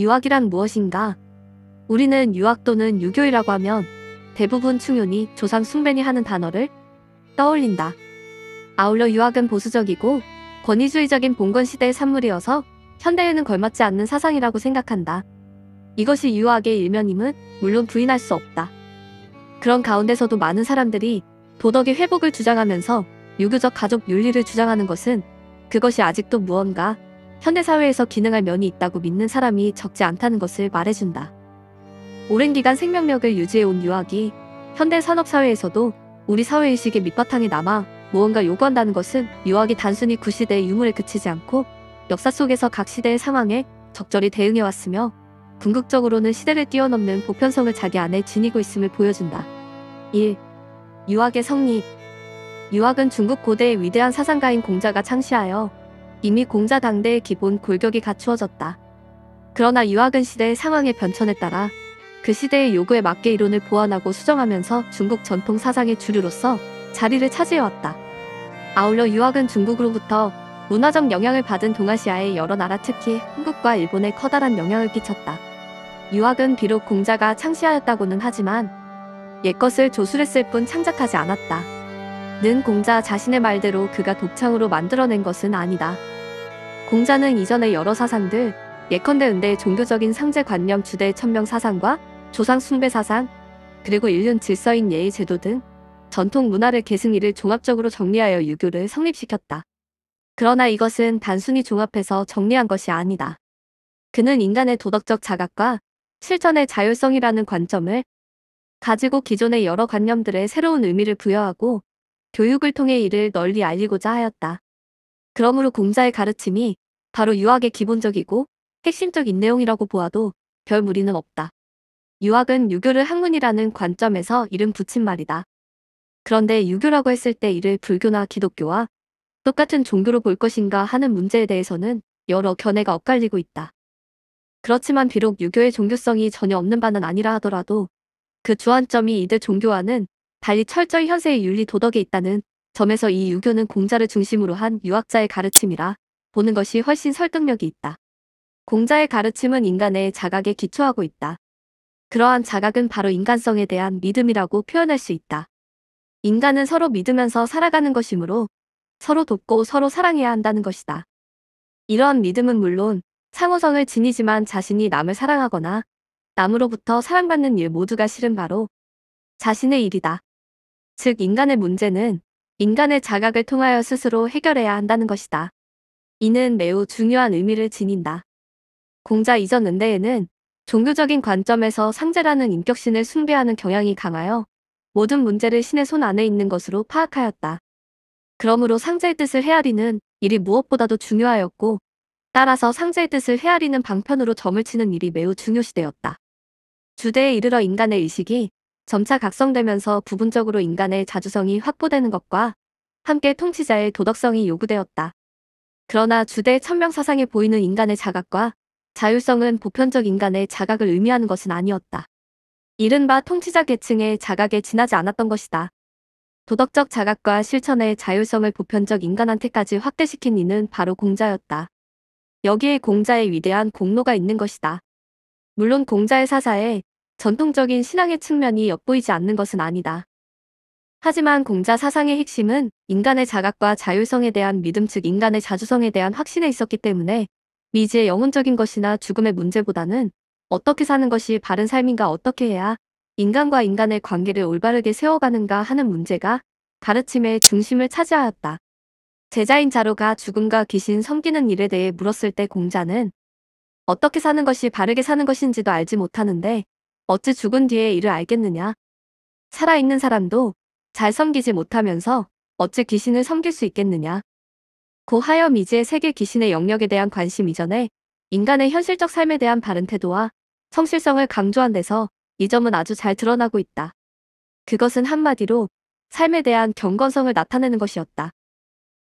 유학이란 무엇인가? 우리는 유학 또는 유교이라고 하면 대부분 충윤이 조상 숭배니 하는 단어를 떠올린다. 아울러 유학은 보수적이고 권위주의적인 봉건 시대의 산물이어서 현대에는 걸맞지 않는 사상이라고 생각한다. 이것이 유학의 일면임은 물론 부인할 수 없다. 그런 가운데서도 많은 사람들이 도덕의 회복을 주장하면서 유교적 가족 윤리를 주장하는 것은 그것이 아직도 무언가 현대사회에서 기능할 면이 있다고 믿는 사람이 적지 않다는 것을 말해준다. 오랜 기간 생명력을 유지해온 유학이 현대 산업사회에서도 우리 사회의식의 밑바탕에 남아 무언가 요구한다는 것은 유학이 단순히 구시대의 유물에 그치지 않고 역사 속에서 각 시대의 상황에 적절히 대응해왔으며 궁극적으로는 시대를 뛰어넘는 보편성을 자기 안에 지니고 있음을 보여준다. 1. 유학의 성립 유학은 중국 고대의 위대한 사상가인 공자가 창시하여 이미 공자 당대의 기본 골격이 갖추어졌다. 그러나 유학은 시대의 상황의 변천에 따라 그 시대의 요구에 맞게 이론을 보완하고 수정하면서 중국 전통 사상의 주류로서 자리를 차지해왔다. 아울러 유학은 중국으로부터 문화적 영향을 받은 동아시아의 여러 나라 특히 한국과 일본에 커다란 영향을 끼쳤다. 유학은 비록 공자가 창시하였다고는 하지만 옛것을 조술했을 뿐 창작하지 않았다. 는 공자 자신의 말대로 그가 독창으로 만들어낸 것은 아니다. 공자는 이전의 여러 사상들, 예컨대 은대 종교적인 상제관념 주대 천명 사상과 조상 숭배 사상, 그리고 인륜 질서인 예의 제도 등 전통 문화를 계승 이를 종합적으로 정리하여 유교를 성립시켰다. 그러나 이것은 단순히 종합해서 정리한 것이 아니다. 그는 인간의 도덕적 자각과 실천의 자율성이라는 관점을 가지고 기존의 여러 관념들의 새로운 의미를 부여하고 교육을 통해 이를 널리 알리고자 하였다. 그러므로 공자의 가르침이 바로 유학의 기본적이고 핵심적인 내용이라고 보아도 별 무리는 없다. 유학은 유교를 학문이라는 관점에서 이름 붙인 말이다. 그런데 유교라고 했을 때 이를 불교나 기독교와 똑같은 종교로 볼 것인가 하는 문제에 대해서는 여러 견해가 엇갈리고 있다. 그렇지만 비록 유교의 종교성이 전혀 없는 바는 아니라 하더라도 그 주안점이 이들 종교와는 달리 철저히 현세의 윤리 도덕에 있다는 점에서 이 유교는 공자를 중심으로 한 유학자의 가르침이라 보는 것이 훨씬 설득력이 있다. 공자의 가르침은 인간의 자각에 기초하고 있다. 그러한 자각은 바로 인간성에 대한 믿음이라고 표현할 수 있다. 인간은 서로 믿으면서 살아가는 것이므로 서로 돕고 서로 사랑해야 한다는 것이다. 이러한 믿음은 물론 상호성을 지니지만 자신이 남을 사랑하거나 남으로부터 사랑받는 일 모두가 싫은 바로 자신의 일이다. 즉 인간의 문제는 인간의 자각을 통하여 스스로 해결해야 한다는 것이다. 이는 매우 중요한 의미를 지닌다. 공자 이전 은대에는 종교적인 관점에서 상제라는 인격신을 숭배하는 경향이 강하여 모든 문제를 신의 손 안에 있는 것으로 파악하였다. 그러므로 상제의 뜻을 헤아리는 일이 무엇보다도 중요하였고 따라서 상제의 뜻을 헤아리는 방편으로 점을 치는 일이 매우 중요시되었다. 주대에 이르러 인간의 의식이 점차 각성되면서 부분적으로 인간의 자주성이 확보되는 것과 함께 통치자의 도덕성이 요구되었다. 그러나 주대 천명사상에 보이는 인간의 자각과 자율성은 보편적 인간의 자각을 의미하는 것은 아니었다. 이른바 통치자 계층의 자각에 지나지 않았던 것이다. 도덕적 자각과 실천의 자율성을 보편적 인간한테까지 확대시킨 이는 바로 공자였다. 여기에 공자의 위대한 공로가 있는 것이다. 물론 공자의 사사에 전통적인 신앙의 측면이 엿보이지 않는 것은 아니다. 하지만 공자 사상의 핵심은 인간의 자각과 자율성에 대한 믿음 즉 인간의 자주성에 대한 확신에 있었기 때문에 미지의 영혼적인 것이나 죽음의 문제보다는 어떻게 사는 것이 바른 삶인가 어떻게 해야 인간과 인간의 관계를 올바르게 세워가는가 하는 문제가 가르침의 중심을 차지하였다. 제자인 자로가 죽음과 귀신 섬기는 일에 대해 물었을 때 공자는 어떻게 사는 것이 바르게 사는 것인지도 알지 못하는데 어찌 죽은 뒤에 일을 알겠느냐. 살아있는 사람도 잘 섬기지 못하면서 어찌 귀신을 섬길 수 있겠느냐. 고하여 그 미지의 세계 귀신의 영역에 대한 관심 이전에 인간의 현실적 삶에 대한 바른 태도와 성실성을 강조한 데서 이 점은 아주 잘 드러나고 있다. 그것은 한마디로 삶에 대한 경건성을 나타내는 것이었다.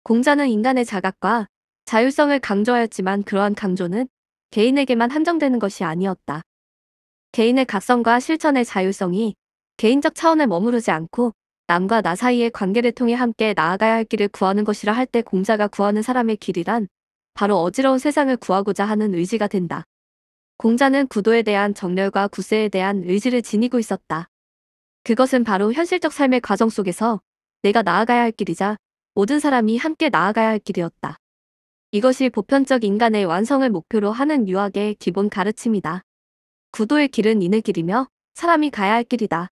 공자는 인간의 자각과 자율성을 강조하였지만 그러한 강조는 개인에게만 한정되는 것이 아니었다. 개인의 각성과 실천의 자율성이 개인적 차원에 머무르지 않고 남과 나 사이의 관계를 통해 함께 나아가야 할 길을 구하는 것이라 할 때 공자가 구하는 사람의 길이란 바로 어지러운 세상을 구하고자 하는 의지가 된다. 공자는 구도에 대한 정렬과 구세에 대한 의지를 지니고 있었다. 그것은 바로 현실적 삶의 과정 속에서 내가 나아가야 할 길이자 모든 사람이 함께 나아가야 할 길이었다. 이것이 보편적 인간의 완성을 목표로 하는 유학의 기본 가르침이다. 구도의 길은 인의 길이며 사람이 가야 할 길이다.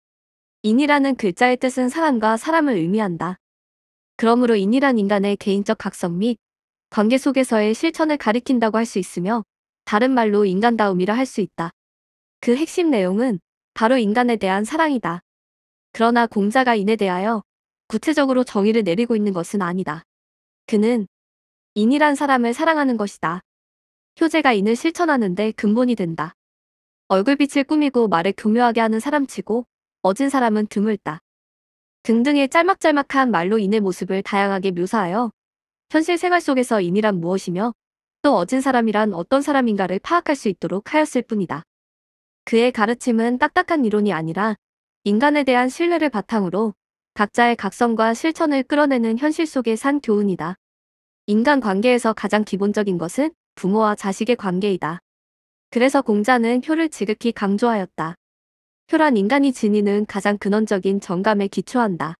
인이라는 글자의 뜻은 사람과 사람을 의미한다. 그러므로 인이란 인간의 개인적 각성 및 관계 속에서의 실천을 가리킨다고 할 수 있으며 다른 말로 인간다움이라 할 수 있다. 그 핵심 내용은 바로 인간에 대한 사랑이다. 그러나 공자가 인에 대하여 구체적으로 정의를 내리고 있는 것은 아니다. 그는 인이란 사람을 사랑하는 것이다. 효제가 인을 실천하는데 근본이 된다. 얼굴빛을 꾸미고 말을 교묘하게 하는 사람치고 어진 사람은 드물다. 등등의 짤막짤막한 말로 인의 모습을 다양하게 묘사하여 현실 생활 속에서 인이란 무엇이며 또 어진 사람이란 어떤 사람인가를 파악할 수 있도록 하였을 뿐이다. 그의 가르침은 딱딱한 이론이 아니라 인간에 대한 신뢰를 바탕으로 각자의 각성과 실천을 끌어내는 현실 속의산 교훈이다. 인간 관계에서 가장 기본적인 것은 부모와 자식의 관계이다. 그래서 공자는 효를 지극히 강조하였다. 효란 인간이 지니는 가장 근원적인 정감에 기초한다.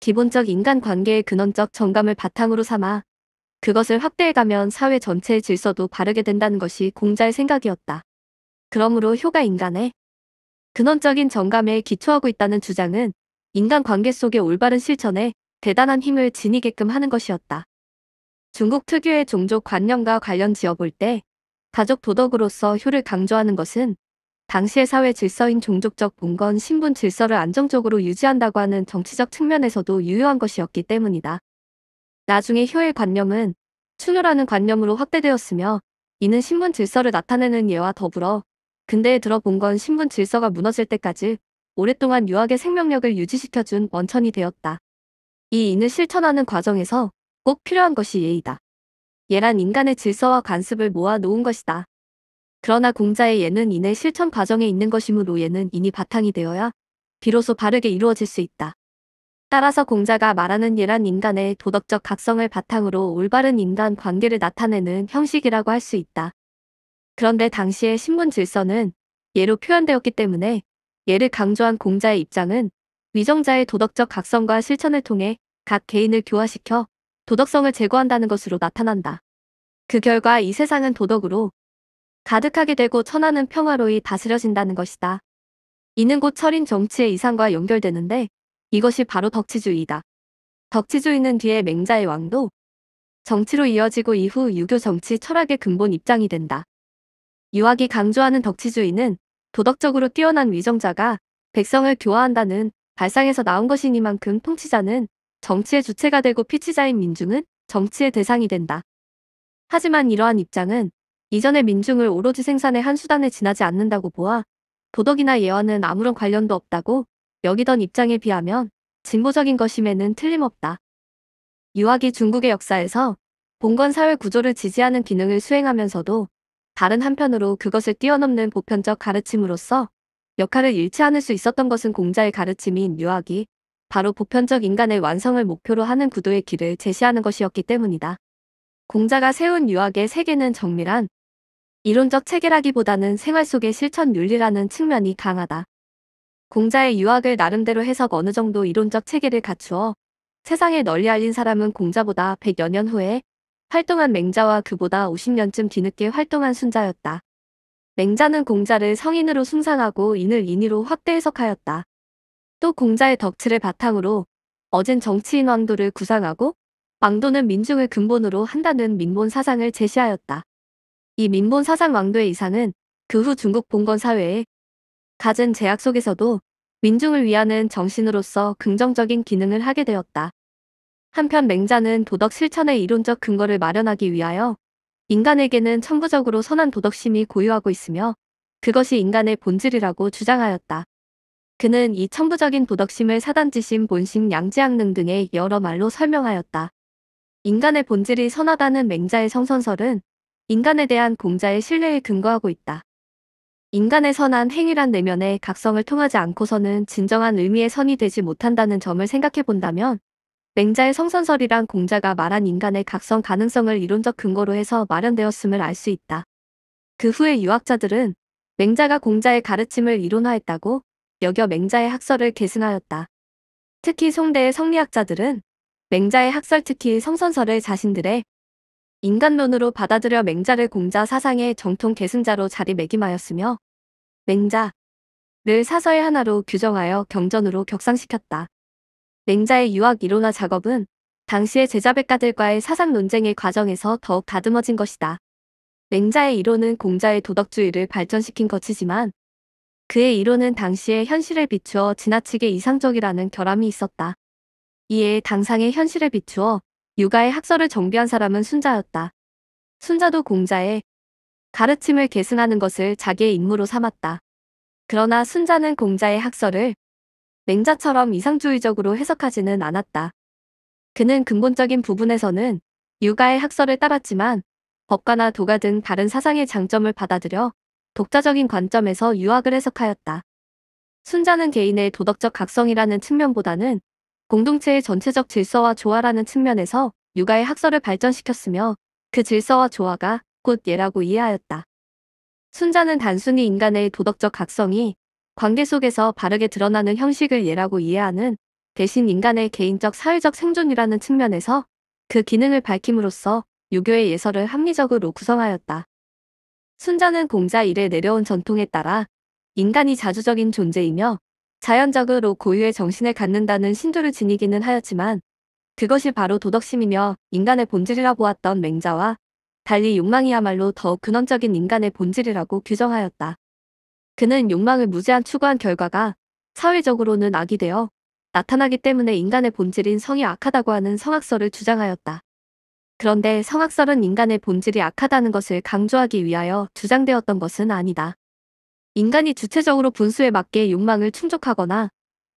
기본적 인간 관계의 근원적 정감을 바탕으로 삼아 그것을 확대해가면 사회 전체의 질서도 바르게 된다는 것이 공자의 생각이었다. 그러므로 효가 인간의 근원적인 정감에 기초하고 있다는 주장은 인간 관계 속의 올바른 실천에 대단한 힘을 지니게끔 하는 것이었다. 중국 특유의 종족 관념과 관련 지어볼 때 가족 도덕으로서 효를 강조하는 것은 당시의 사회 질서인 종족적 문건 신분 질서를 안정적으로 유지한다고 하는 정치적 측면에서도 유효한 것이었기 때문이다. 나중에 효의 관념은 충효라는 관념으로 확대되었으며 이는 신분 질서를 나타내는 예와 더불어 근대에 들어본 건 신분 질서가 무너질 때까지 오랫동안 유학의 생명력을 유지시켜준 원천이 되었다. 이 인을 실천하는 과정에서 꼭 필요한 것이 예의다. 예란 인간의 질서와 관습을 모아 놓은 것이다. 그러나 공자의 예는 이내 실천 과정에 있는 것이므로 예는 이미 바탕이 되어야 비로소 바르게 이루어질 수 있다. 따라서 공자가 말하는 예란 인간의 도덕적 각성을 바탕으로 올바른 인간 관계를 나타내는 형식이라고 할 수 있다. 그런데 당시의 신문 질서는 예로 표현되었기 때문에 예를 강조한 공자의 입장은 위정자의 도덕적 각성과 실천을 통해 각 개인을 교화시켜 도덕성을 제거한다는 것으로 나타난다. 그 결과 이 세상은 도덕으로 가득하게 되고 천하는 평화로이 다스려진다는 것이다. 이는 곧 철인 정치의 이상과 연결되는데 이것이 바로 덕치주의이다. 덕치주의는 뒤에 맹자의 왕도 정치로 이어지고 이후 유교 정치 철학의 근본 입장이 된다. 유학이 강조하는 덕치주의는 도덕적으로 뛰어난 위정자가 백성을 교화한다는 발상에서 나온 것이니만큼 통치자는 정치의 주체가 되고 피치자인 민중은 정치의 대상이 된다. 하지만 이러한 입장은 이전의 민중을 오로지 생산의 한 수단에 지나지 않는다고 보아 도덕이나 예언은 아무런 관련도 없다고 여기던 입장에 비하면 진보적인 것임에는 틀림없다. 유학이 중국의 역사에서 봉건 사회 구조를 지지하는 기능을 수행하면서도 다른 한편으로 그것을 뛰어넘는 보편적 가르침으로서 역할을 잃지 않을 수 있었던 것은 공자의 가르침인 유학이 바로 보편적 인간의 완성을 목표로 하는 구도의 길을 제시하는 것이었기 때문이다. 공자가 세운 유학의 세계는 정밀한 이론적 체계라기보다는 생활 속의 실천 윤리라는 측면이 강하다. 공자의 유학을 나름대로 해석 어느 정도 이론적 체계를 갖추어 세상에 널리 알린 사람은 공자보다 100여 년 후에 활동한 맹자와 그보다 50년쯤 뒤늦게 활동한 순자였다. 맹자는 공자를 성인으로 숭상하고 인을 인위로 확대 해석하였다. 또 공자의 덕질을 바탕으로 어젠 정치인 왕도를 구상하고 왕도는 민중을 근본으로 한다는 민본 사상을 제시하였다. 이 민본 사상 왕도의 이상은 그 후 중국 봉건 사회에 갖은 제약 속에서도 민중을 위하는 정신으로서 긍정적인 기능을 하게 되었다. 한편 맹자는 도덕 실천의 이론적 근거를 마련하기 위하여 인간에게는 천부적으로 선한 도덕심이 고유하고 있으며 그것이 인간의 본질이라고 주장하였다. 그는 이 천부적인 도덕심을 사단지심 본심 양지학능 등의 여러 말로 설명하였다. 인간의 본질이 선하다는 맹자의 성선설은 인간에 대한 공자의 신뢰에 근거하고 있다. 인간의 선한 행위란 내면의 각성을 통하지 않고서는 진정한 의미의 선이 되지 못한다는 점을 생각해 본다면 맹자의 성선설이란 공자가 말한 인간의 각성 가능성을 이론적 근거로 해서 마련되었음을 알 수 있다. 그후에 유학자들은 맹자가 공자의 가르침을 이론화했다고 여겨 맹자의 학설을 계승하였다. 특히 송대의 성리학자들은 맹자의 학설 특히 성선설을 자신들의 인간론으로 받아들여 맹자를 공자 사상의 정통 계승자로 자리매김하였으며 맹자를 사서의 하나로 규정하여 경전으로 격상시켰다. 맹자의 유학 이론화 작업은 당시의 제자백가들과의 사상 논쟁의 과정에서 더욱 다듬어진 것이다. 맹자의 이론은 공자의 도덕주의를 발전시킨 것이지만 그의 이론은 당시의 현실에 비추어 지나치게 이상적이라는 결함이 있었다. 이에 당상의 현실에 비추어 육아의 학설을 정비한 사람은 순자였다. 순자도 공자의 가르침을 계승하는 것을 자기의 임무로 삼았다. 그러나 순자는 공자의 학설을 맹자처럼 이상주의적으로 해석하지는 않았다. 그는 근본적인 부분에서는 육아의 학설을 따랐지만 법가나 도가 등 다른 사상의 장점을 받아들여 독자적인 관점에서 유학을 해석하였다. 순자는 개인의 도덕적 각성이라는 측면보다는 공동체의 전체적 질서와 조화라는 측면에서 육아의 학설을 발전시켰으며 그 질서와 조화가 곧 예라고 이해하였다. 순자는 단순히 인간의 도덕적 각성이 관계 속에서 바르게 드러나는 형식을 예라고 이해하는 대신 인간의 개인적 사회적 생존이라는 측면에서 그 기능을 밝힘으로써 유교의 예설을 합리적으로 구성하였다. 순자는 공자 일에 내려온 전통에 따라 인간이 자주적인 존재이며 자연적으로 고유의 정신을 갖는다는 신조를 지니기는 하였지만 그것이 바로 도덕심이며 인간의 본질이라 보았던 맹자와 달리 욕망이야말로 더 근원적인 인간의 본질이라고 규정하였다. 그는 욕망을 무제한 추구한 결과가 사회적으로는 악이 되어 나타나기 때문에 인간의 본질인 성이 악하다고 하는 성악설을 주장하였다. 그런데 성악설은 인간의 본질이 악하다는 것을 강조하기 위하여 주장되었던 것은 아니다. 인간이 주체적으로 분수에 맞게 욕망을 충족하거나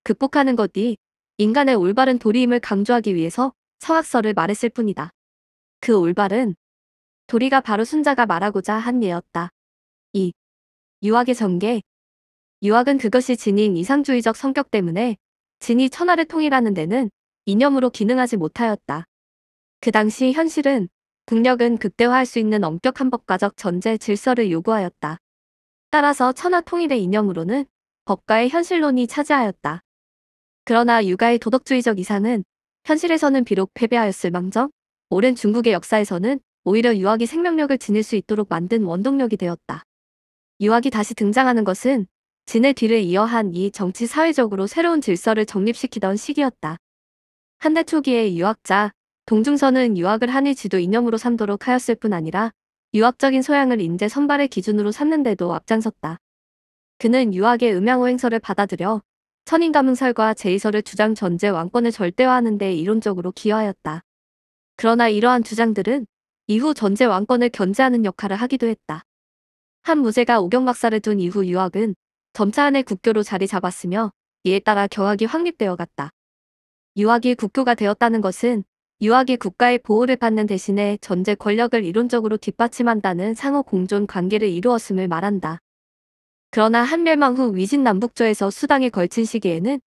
극복하는 것이 인간의 올바른 도리임을 강조하기 위해서 성악설을 말했을 뿐이다. 그 올바른 도리가 바로 순자가 말하고자 한 예였다. 2. 유학의 전개 유학은 그것이 지닌 이상주의적 성격 때문에 진이 천하를 통일하는 데는 이념으로 기능하지 못하였다. 그 당시 현실은 국력은 극대화할 수 있는 엄격한 법과적 전제 질서를 요구하였다. 따라서 천하 통일의 이념으로는 법과의 현실론이 차지하였다. 그러나 유가의 도덕주의적 이상은 현실에서는 비록 패배하였을 망정, 오랜 중국의 역사에서는 오히려 유학이 생명력을 지닐 수 있도록 만든 원동력이 되었다. 유학이 다시 등장하는 것은 진의 뒤를 이어한 이 정치 사회적으로 새로운 질서를 정립시키던 시기였다. 한대 초기의 유학자 동중서는 유학을 한일 지도 이념으로 삼도록 하였을 뿐 아니라 유학적인 소양을 인재 선발의 기준으로 삼는데도 앞장섰다. 그는 유학의 음양호 행서를 받아들여 천인가문설과 제2설을 주장 전제 왕권을 절대화하는 데 이론적으로 기여하였다. 그러나 이러한 주장들은 이후 전제 왕권을 견제하는 역할을 하기도 했다. 한 무제가 오경 박사를 둔 이후 유학은 점차 안에 국교로 자리 잡았으며 이에 따라 경학이 확립되어 갔다. 유학이 국교가 되었다는 것은 유학이 국가의 보호를 받는 대신에 전제 권력을 이론적으로 뒷받침한다는 상호 공존 관계를 이루었음을 말한다. 그러나 한멸망 후 위진 남북조에서 수당에 걸친 시기에는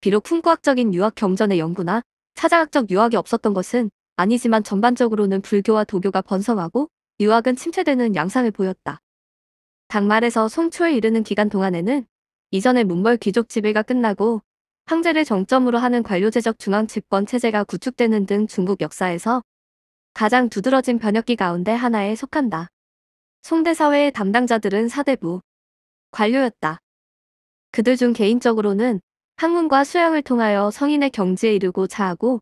비록 풍구학적인 유학 경전의 연구나 사자학적 유학이 없었던 것은 아니지만 전반적으로는 불교와 도교가 번성하고 유학은 침체되는 양상을 보였다. 당말에서 송초에 이르는 기간 동안에는 이전의 문벌 귀족 지배가 끝나고 황제를 정점으로 하는 관료제적 중앙집권 체제가 구축되는 등 중국 역사에서 가장 두드러진 변혁기 가운데 하나에 속한다. 송대 사회의 담당자들은 사대부, 관료였다. 그들 중 개인적으로는 학문과 수양을 통하여 성인의 경지에 이르고 자하고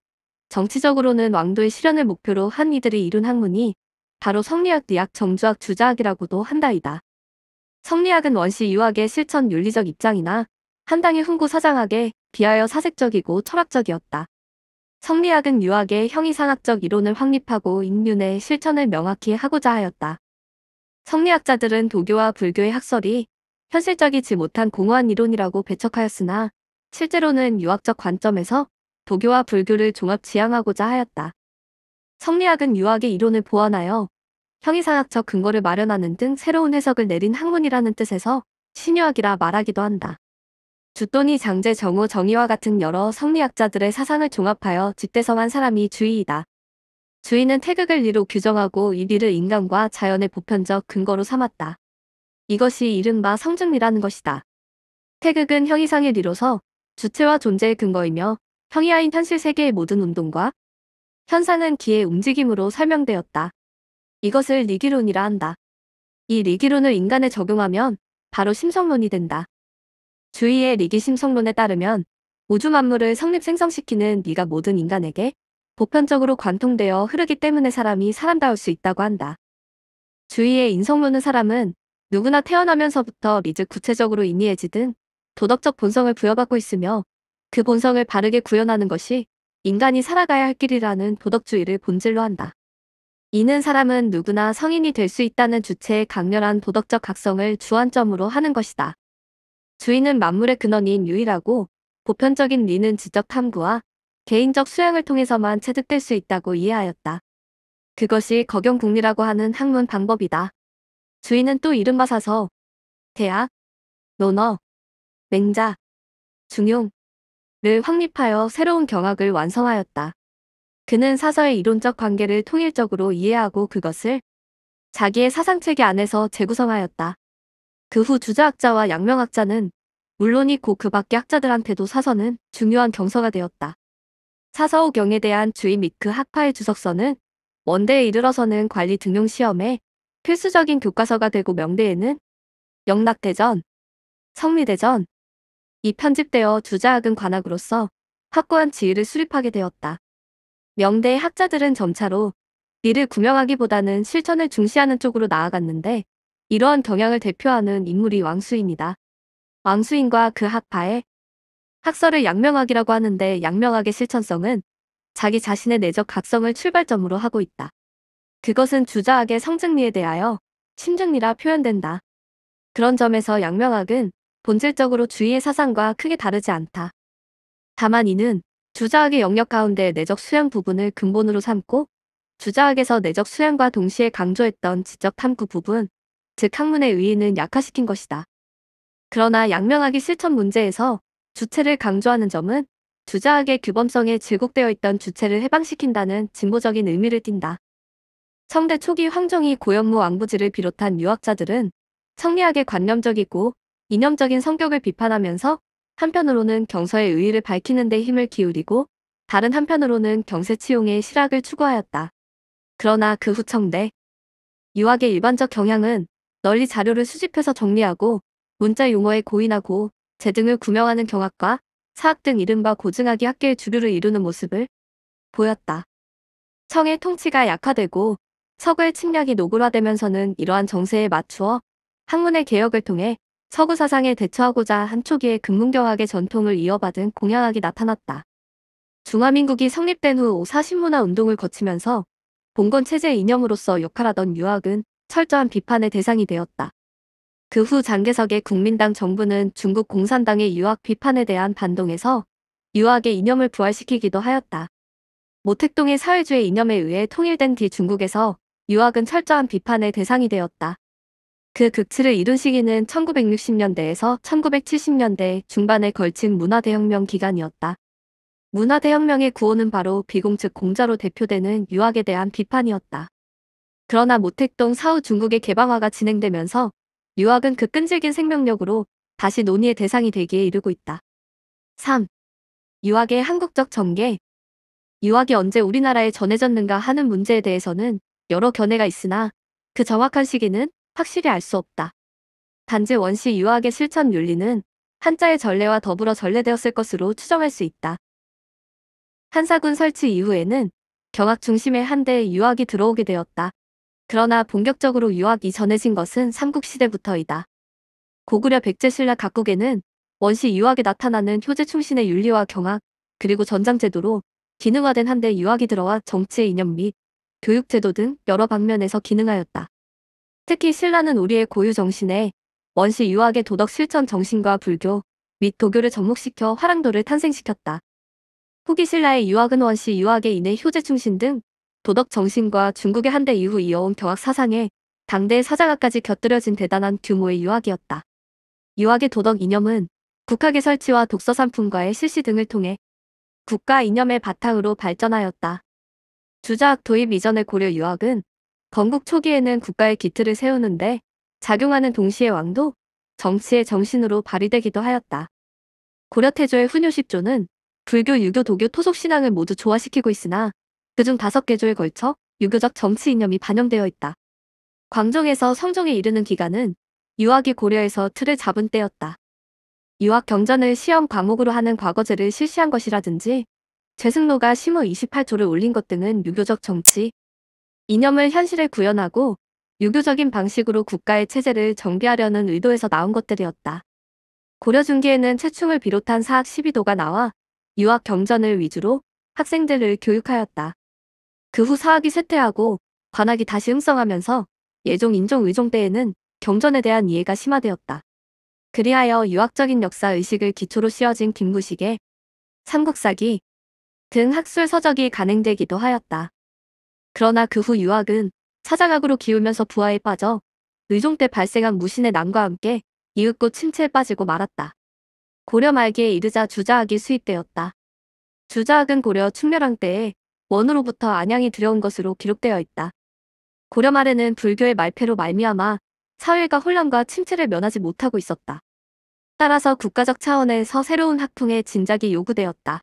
정치적으로는 왕도의 실현을 목표로 한 이들이 이룬 학문이 바로 성리학, 리학, 정주학, 주자학이라고도 한다이다. 성리학은 원시 유학의 실천 윤리적 입장이나 한당의 훈구 사장학의 비하여 사색적이고 철학적이었다. 성리학은 유학의 형이상학적 이론을 확립하고 인륜의 실천을 명확히 하고자 하였다. 성리학자들은 도교와 불교의 학설이 현실적이지 못한 공허한 이론이라고 배척하였으나 실제로는 유학적 관점에서 도교와 불교를 종합 지향하고자 하였다. 성리학은 유학의 이론을 보완하여 형이상학적 근거를 마련하는 등 새로운 해석을 내린 학문이라는 뜻에서 신유학이라 말하기도 한다. 주또니 장제 정우 정의와 같은 여러 성리학자들의 사상을 종합하여 집대성한 사람이 주의이다. 주의는 태극을 리로 규정하고 이 리를 인간과 자연의 보편적 근거로 삼았다. 이것이 이른바 성증리라는 것이다. 태극은 형이상의 리로서 주체와 존재의 근거이며 형이하인 현실 세계의 모든 운동과 현상은 기의 움직임으로 설명되었다. 이것을 리기론이라 한다. 이 리기론을 인간에 적용하면 바로 심성론이 된다. 주의의 리기심성론에 따르면 우주 만물을 성립 생성시키는 네가 모든 인간에게 보편적으로 관통되어 흐르기 때문에 사람이 사람다울 수 있다고 한다. 주의의 인성론은 사람은 누구나 태어나면서부터 리즉 구체적으로 인위해지든 도덕적 본성을 부여받고 있으며 그 본성을 바르게 구현하는 것이 인간이 살아가야 할 길이라는 도덕주의를 본질로 한다. 이는 사람은 누구나 성인이 될 수 있다는 주체의 강렬한 도덕적 각성을 주안점으로 하는 것이다. 주인은 만물의 근원인 유일하고 보편적인 리는 지적 탐구와 개인적 수양을 통해서만 체득될 수 있다고 이해하였다. 그것이 거경국리라고 하는 학문 방법이다. 주인은 또 이른바 사서 대학, 논어, 맹자, 중용을 확립하여 새로운 경학을 완성하였다. 그는 사서의 이론적 관계를 통일적으로 이해하고 그것을 자기의 사상체계 안에서 재구성하였다. 그후 주자학자와 양명학자는 물론이고 그 밖의 학자들한테도 사서는 중요한 경서가 되었다. 사서오 경에 대한 주의 및그 학파의 주석서는 원대에 이르러서는 관리 등용 시험에 필수적인 교과서가 되고 명대에는 영락대전, 성리대전이 편집되어 주자학은 관학으로서 확고한 지위를 수립하게 되었다. 명대의 학자들은 점차로 이를 구명하기보다는 실천을 중시하는 쪽으로 나아갔는데 이러한 경향을 대표하는 인물이 왕수입니다. 왕수인과 그 학파의 학설을 양명학이라고 하는데 양명학의 실천성은 자기 자신의 내적 각성을 출발점으로 하고 있다. 그것은 주자학의 성증리에 대하여 침증리라 표현된다. 그런 점에서 양명학은 본질적으로 주의의 사상과 크게 다르지 않다. 다만 이는 주자학의 영역 가운데 내적 수양 부분을 근본으로 삼고 주자학에서 내적 수양과 동시에 강조했던 지적 탐구 부분, 즉 학문의 의의는 약화시킨 것이다. 그러나 양명하기 실천 문제에서 주체를 강조하는 점은 주자학의 규범성에 질곡되어 있던 주체를 해방시킨다는 진보적인 의미를 띈다. 청대 초기 황정희 고현무 왕부지를 비롯한 유학자들은 청리학의 관념적이고 이념적인 성격을 비판하면서 한편으로는 경서의 의의를 밝히는 데 힘을 기울이고 다른 한편으로는 경세치용의 실학을 추구하였다. 그러나 그 후 청대 유학의 일반적 경향은 널리 자료를 수집해서 정리하고 문자 용어에 고인하고 재등을 구명하는 경학과 사학 등 이른바 고증학이 학계의 주류를 이루는 모습을 보였다. 청의 통치가 약화되고 서구의 침략이 노골화되면서는 이러한 정세에 맞추어 학문의 개혁을 통해 서구 사상에 대처하고자 한 초기의 금문경학의 전통을 이어받은 공양학이 나타났다. 중화민국이 성립된 후오사 신문화 운동을 거치면서 봉건 체제 이념으로서 역할하던 유학은 철저한 비판의 대상이 되었다. 그 후 장개석의 국민당 정부는 중국 공산당의 유학 비판에 대한 반동에서 유학의 이념을 부활시키기도 하였다. 모택동의 사회주의 이념에 의해 통일된 뒤 중국에서 유학은 철저한 비판의 대상이 되었다. 그 극치를 이룬 시기는 1960년대에서 1970년대 중반에 걸친 문화대혁명 기간이었다. 문화대혁명의 구호는 바로 비공측 공자로 대표되는 유학에 대한 비판이었다. 그러나 모택동 사후 중국의 개방화가 진행되면서 유학은 그 끈질긴 생명력으로 다시 논의의 대상이 되기에 이르고 있다. 3. 유학의 한국적 전개 유학이 언제 우리나라에 전해졌는가 하는 문제에 대해서는 여러 견해가 있으나 그 정확한 시기는 확실히 알 수 없다. 단지 원시 유학의 실천 윤리는 한자의 전례와 더불어 전례되었을 것으로 추정할 수 있다. 한사군 설치 이후에는 경학 중심의 한대에 유학이 들어오게 되었다. 그러나 본격적으로 유학이 전해진 것은 삼국시대부터이다. 고구려 백제신라 각국에는 원시 유학에 나타나는 효제 충신의 윤리와 경학, 그리고 전장제도로 기능화된 한데 유학이 들어와 정치의 이념 및 교육제도 등 여러 방면에서 기능하였다. 특히 신라는 우리의 고유 정신에 원시 유학의 도덕 실천 정신과 불교 및 도교를 접목시켜 화랑도를 탄생시켰다. 후기 신라의 유학은 원시 유학에 인해 효제 충신 등 도덕 정신과 중국의 한대 이후 이어온 경악 사상에 당대 의 사자가까지 곁들여진 대단한 규모의 유학이었다. 유학의 도덕 이념은 국학의 설치와 독서 상품과의 실시 등을 통해 국가 이념의 바탕으로 발전하였다. 주자학 도입 이전의 고려 유학은 건국 초기에는 국가의 기틀을 세우는데 작용하는 동시에 왕도 정치의 정신으로 발휘되기도 하였다. 고려 태조의 훈요 1조는 불교, 유교, 도교, 토속 신앙을 모두 조화시키고 있으나 그중 다섯 개조에 걸쳐 유교적 정치 이념이 반영되어 있다. 광종에서 성종에 이르는 기간은 유학이 고려에서 틀을 잡은 때였다. 유학 경전을 시험 과목으로 하는 과거제를 실시한 것이라든지 재승로가 심우 28조를 올린 것 등은 유교적 정치, 이념을 현실에 구현하고 유교적인 방식으로 국가의 체제를 정비하려는 의도에서 나온 것들이었다. 고려 중기에는 최충을 비롯한 사학 12도가 나와 유학 경전을 위주로 학생들을 교육하였다. 그후 사학이 쇠퇴하고 관학이 다시 흥성하면서 예종 인종 의종 때에는 경전에 대한 이해가 심화되었다. 그리하여 유학적인 역사 의식을 기초로 씌워진 김구식의 삼국사기 등 학술 서적이 간행되기도 하였다. 그러나 그 후 유학은 사장학으로 기울면서 부하에 빠져 의종 때 발생한 무신의 난과 함께 이윽고 침체에 빠지고 말았다. 고려 말기에 이르자 주자학이 수입되었다. 주자학은 고려 충렬왕 때에 원으로부터 안양이 들여온 것으로 기록되어 있다. 고려 말에는 불교의 말패로 말미암아 사회가 혼란과 침체를 면하지 못하고 있었다. 따라서 국가적 차원에서 새로운 학풍의 진작이 요구되었다.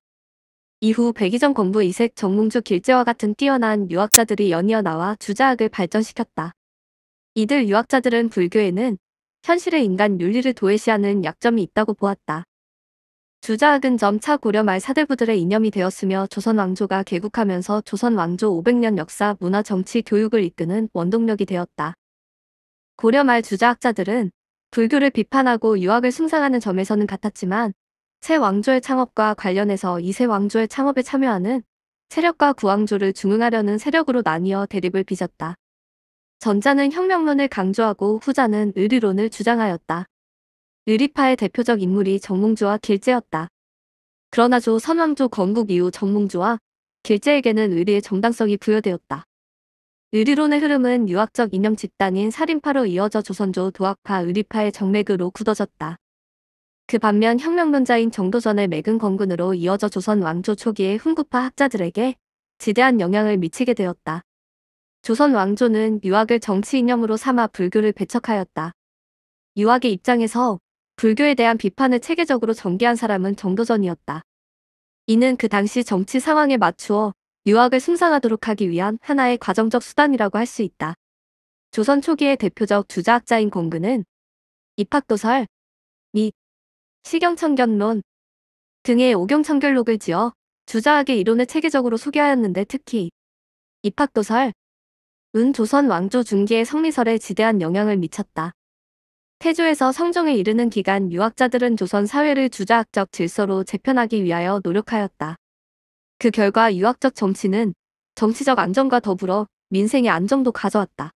이후 백의전공부 이색 정몽주 길재와 같은 뛰어난 유학자들이 연이어 나와 주자학을 발전시켰다. 이들 유학자들은 불교에는 현실의 인간 윤리를 도외시하는 약점이 있다고 보았다. 주자학은 점차 고려 말사대부들의 이념이 되었으며 조선 왕조가 개국하면서 조선 왕조 500년 역사, 문화, 정치, 교육을 이끄는 원동력이 되었다. 고려 말 주자학자들은 불교를 비판하고 유학을 숭상하는 점에서는 같았지만 새 왕조의 창업과 관련해서 이세 왕조의 창업에 참여하는 세력과 구왕조를 중흥하려는 세력으로 나뉘어 대립을 빚었다. 전자는 혁명론을 강조하고 후자는 의리론을 주장하였다. 의리파의 대표적 인물이 정몽주와 길재였다. 그러나 조 선왕조 건국 이후 정몽주와 길재에게는 의리의 정당성이 부여되었다. 의리론의 흐름은 유학적 이념 집단인 살인파로 이어져 조선조 도학파 의리파의 정맥으로 굳어졌다. 그 반면 혁명론자인 정도전을 맥은 건군으로 이어져 조선 왕조 초기의 훈구파 학자들에게 지대한 영향을 미치게 되었다. 조선 왕조는 유학을 정치 이념으로 삼아 불교를 배척하였다. 유학의 입장에서 불교에 대한 비판을 체계적으로 전개한 사람은 정도전이었다. 이는 그 당시 정치 상황에 맞추어 유학을 승상하도록 하기 위한 하나의 과정적 수단이라고 할 수 있다. 조선 초기의 대표적 주자학자인 공근은 입학도설, 미, 시경청견론 등의 오경청결록을 지어 주자학의 이론을 체계적으로 소개하였는데 특히 입학도설, 은 조선 왕조 중기의 성리설에 지대한 영향을 미쳤다. 태조에서 성종에 이르는 기간 유학자들은 조선 사회를 주자학적 질서로 재편하기 위하여 노력하였다. 그 결과 유학적 정치는 정치적 안정과 더불어 민생의 안정도 가져왔다.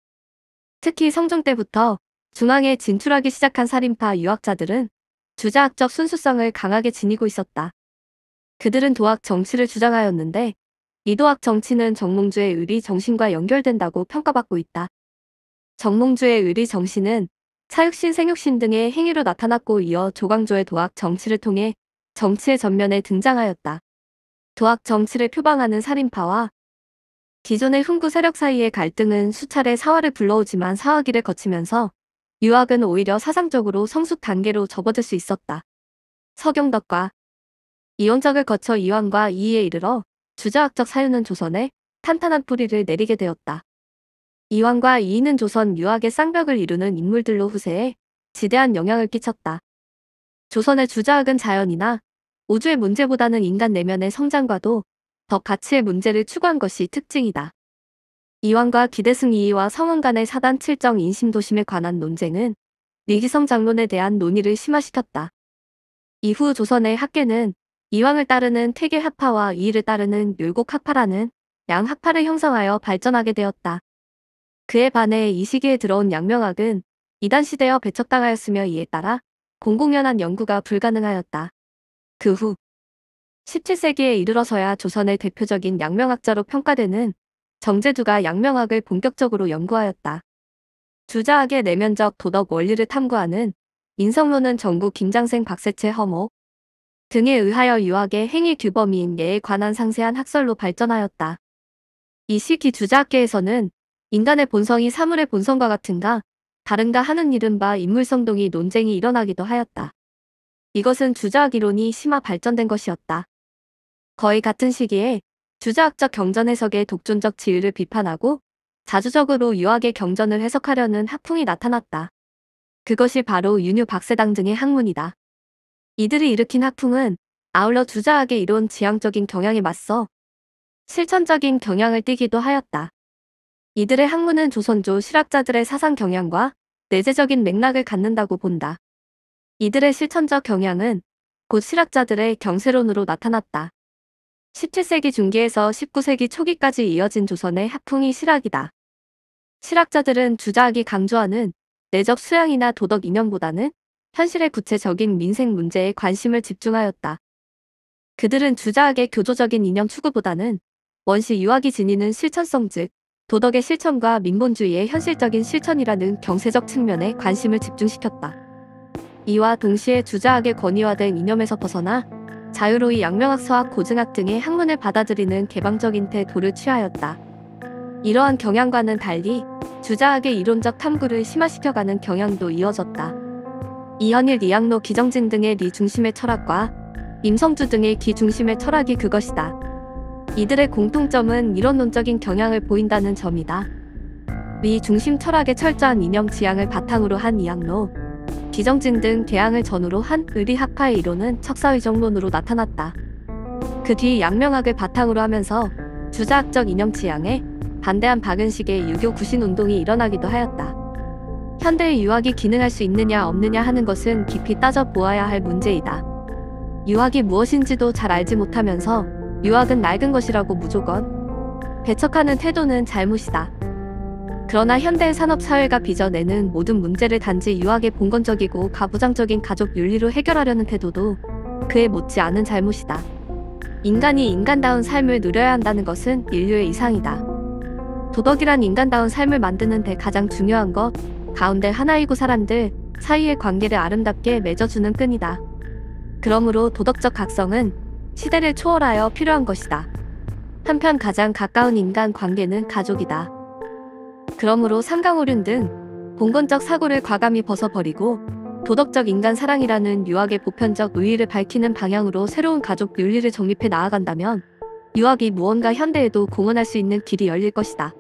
특히 성종 때부터 중앙에 진출하기 시작한 살인파 유학자들은 주자학적 순수성을 강하게 지니고 있었다. 그들은 도학 정치를 주장하였는데 이도학 정치는 정몽주의 의리 정신과 연결된다고 평가받고 있다. 정몽주의 의리 정신은 차육신 생육신 등의 행위로 나타났고 이어 조광조의 도학 정치를 통해 정치의 전면에 등장하였다. 도학 정치를 표방하는 살인파와 기존의 훈구 세력 사이의 갈등은 수차례 사화를 불러오지만 사화기를 거치면서 유학은 오히려 사상적으로 성숙 단계로 접어들 수 있었다. 서경덕과 이원적을 거쳐 이완과 이에 이르러 주자학적 사유는 조선에 탄탄한 뿌리를 내리게 되었다. 이완과 이인은 조선 유학의 쌍벽을 이루는 인물들로 후세에 지대한 영향을 끼쳤다. 조선의 주자학은 자연이나 우주의 문제보다는 인간 내면의 성장과도 더 가치의 문제를 추구한 것이 특징이다. 이완과 기대승 이이와 성원 간의 사단 7정 인심도심에 관한 논쟁은 리기성 장론에 대한 논의를 심화시켰다. 이후 조선의 학계는 이왕을 따르는 태계 학파와 이이를 따르는 율곡 학파라는 양 학파를 형성하여 발전하게 되었다. 그에 반해 이 시기에 들어온 양명학은 이단시대어 배척당하였으며 이에 따라 공공연한 연구가 불가능하였다. 그 후 17세기에 이르러서야 조선의 대표적인 양명학자로 평가되는 정제두가 양명학을 본격적으로 연구하였다. 주자학의 내면적 도덕 원리를 탐구하는 인성론은 전구 김장생 박세채 허모 등에 의하여 유학의 행위 규범인 예에 관한 상세한 학설로 발전하였다. 이 시기 주자학계에서는 인간의 본성이 사물의 본성과 같은가 다른가 하는 이른바 인물성동이 논쟁이 일어나기도 하였다. 이것은 주자학 이론이 심화 발전된 것이었다. 거의 같은 시기에 주자학적 경전 해석의 독존적 지위를 비판하고 자주적으로 유학의 경전을 해석하려는 학풍이 나타났다. 그것이 바로 윤유 박세당 등의 학문이다. 이들이 일으킨 학풍은 아울러 주자학의 이론 지향적인 경향에 맞서 실천적인 경향을 띠기도 하였다. 이들의 학문은 조선조 실학자들의 사상 경향과 내재적인 맥락을 갖는다고 본다. 이들의 실천적 경향은 곧 실학자들의 경세론으로 나타났다. 17세기 중기에서 19세기 초기까지 이어진 조선의 학풍이 실학이다. 실학자들은 주자학이 강조하는 내적 수양이나 도덕 이념보다는 현실의 구체적인 민생 문제에 관심을 집중하였다. 그들은 주자학의 교조적인 이념 추구보다는 원시 유학이 지니는 실천성 즉 도덕의 실천과 민본주의의 현실적인 실천이라는 경세적 측면에 관심을 집중시켰다. 이와 동시에 주자학의 권위화된 이념에서 벗어나 자유로이 양명학서학 고증학 등의 학문을 받아들이는 개방적인 태도를 취하였다. 이러한 경향과는 달리 주자학의 이론적 탐구를 심화시켜가는 경향도 이어졌다. 이현일, 이양로, 기정진 등의 리 중심의 철학과 임성주 등의 기 중심의 철학이 그것이다. 이들의 공통점은 이론론적인 경향을 보인다는 점이다. 미 중심 철학의 철저한 이념 지향을 바탕으로 한 이학로, 비정진 등 개항을 전후로 한 의리학파의 이론은 척사위정론으로 나타났다. 그 뒤 양명학을 바탕으로 하면서 주자학적 이념 지향에 반대한 박은식의 유교 구신 운동이 일어나기도 하였다. 현대의 유학이 기능할 수 있느냐 없느냐 하는 것은 깊이 따져 보아야 할 문제이다. 유학이 무엇인지도 잘 알지 못하면서 유학은 낡은 것이라고 무조건 배척하는 태도는 잘못이다. 그러나 현대 산업사회가 빚어내는 모든 문제를 단지 유학의 봉건적이고 가부장적인 가족 윤리로 해결하려는 태도도 그에 못지 않은 잘못이다. 인간이 인간다운 삶을 누려야 한다는 것은 인류의 이상이다. 도덕이란 인간다운 삶을 만드는 데 가장 중요한 것 가운데 하나이고 사람들 사이의 관계를 아름답게 맺어주는 끈이다. 그러므로 도덕적 각성은 시대를 초월하여 필요한 것이다. 한편 가장 가까운 인간 관계는 가족이다. 그러므로 삼강오륜 등 봉건적 사고를 과감히 벗어버리고 도덕적 인간 사랑이라는 유학의 보편적 의의를 밝히는 방향으로 새로운 가족 윤리를 정립해 나아간다면 유학이 무언가 현대에도 공헌할 수 있는 길이 열릴 것이다.